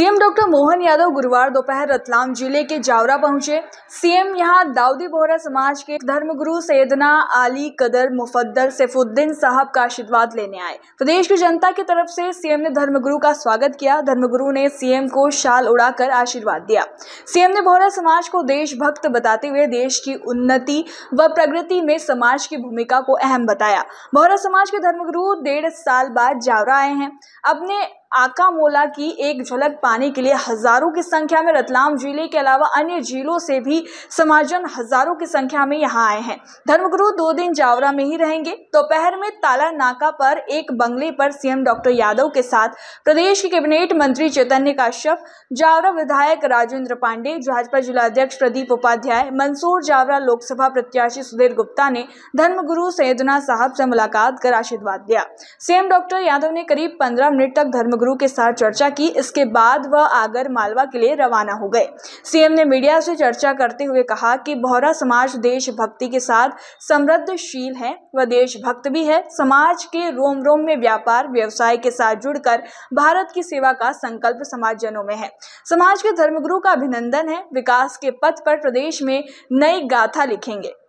CM doctor Mohan Yadav गुरुवार दोपहर रतलाम जिले के जावरा पहुंचे सीएम यहां दाऊदी बोहरा समाज के धर्मगुरु सैदना आली कदर मुफद्दर सैफुद्दीन साहब का आशीर्वाद लेने आए प्रदेश की जनता की तरफ से सीएम ने धर्मगुरु का स्वागत किया धर्मगुरु ने सीएम को शाल उड़ाकर आशीर्वाद दिया सीएम ने बोहरा समाज को देशभक्त बताते हुए देश की उन्नति व प्रगति में समाज की भूमिका को अहम बताया बोहरा समाज के धर्मगुरु डेढ़ साल बाद जावरा आए हैं अपने आका मोला की एक झलक पाने के लिए हज़ारों की संख्या में रतलाम जिले के अलावा अन्य जिलों से भी समाजन हज़ारों की संख्या में यहाँ आए हैं धर्मगुरु दो दिन जावरा में ही रहेंगे दोपहर तो में ताला नाका पर एक बंगले पर सीएम डॉक्टर यादव के साथ प्रदेश के कैबिनेट मंत्री चैतन्य काश्यप जावरा विधायक राजेंद्र पांडे भाजपा जिलाध्यक्ष प्रदीप उपाध्याय मंसूर जावरा लोकसभा प्रत्याशी सुधीर गुप्ता ने धर्मगुरु सैदना साहब से मुलाकात कर आशीर्वाद दिया सीएम डॉक्टर यादव ने करीब पंद्रह मिनट तक धर्म धुगरू के साथ चर्चा की इसके बाद वह आगर मालवा के लिए रवाना हो गए सीएम ने मीडिया से चर्चा करते हुए कहा कि बोहरा समाज देशभक्ति के साथ समृद्धशील है वह देशभक्त भी है समाज के रोम रोम में व्यापार व्यवसाय के साथ जुड़कर भारत की सेवा का संकल्प समाज जनों में है समाज के धर्मगुरु का अभिनंदन है विकास के पथ पर प्रदेश में नई गाथा लिखेंगे